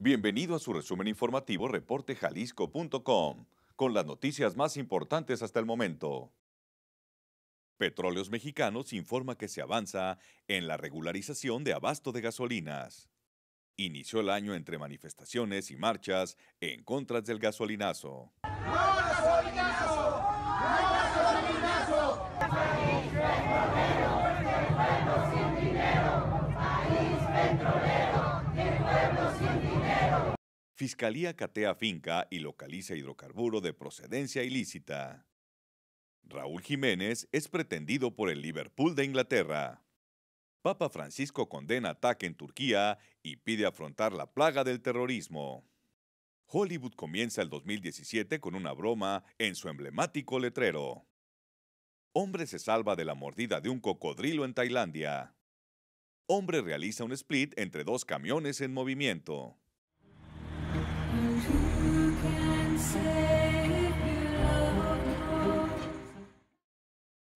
Bienvenido a su resumen informativo reportejalisco.com con las noticias más importantes hasta el momento. Petróleos Mexicanos informa que se avanza en la regularización de abasto de gasolinas. Inició el año entre manifestaciones y marchas en contra del gasolinazo. ¡No gasolinazo! ¡No gasolinazo! petrolero! ¡País petrolero! Fiscalía catea finca y localiza hidrocarburo de procedencia ilícita. Raúl Jiménez es pretendido por el Liverpool de Inglaterra. Papa Francisco condena ataque en Turquía y pide afrontar la plaga del terrorismo. Hollywood comienza el 2017 con una broma en su emblemático letrero. Hombre se salva de la mordida de un cocodrilo en Tailandia. Hombre realiza un split entre dos camiones en movimiento.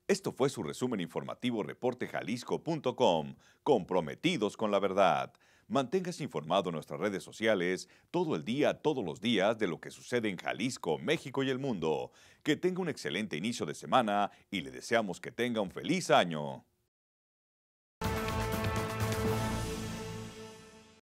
Esto fue su resumen informativo reportejalisco.com, comprometidos con la verdad. Manténgase informado en nuestras redes sociales todo el día, todos los días de lo que sucede en Jalisco, México y el mundo. Que tenga un excelente inicio de semana y le deseamos que tenga un feliz año.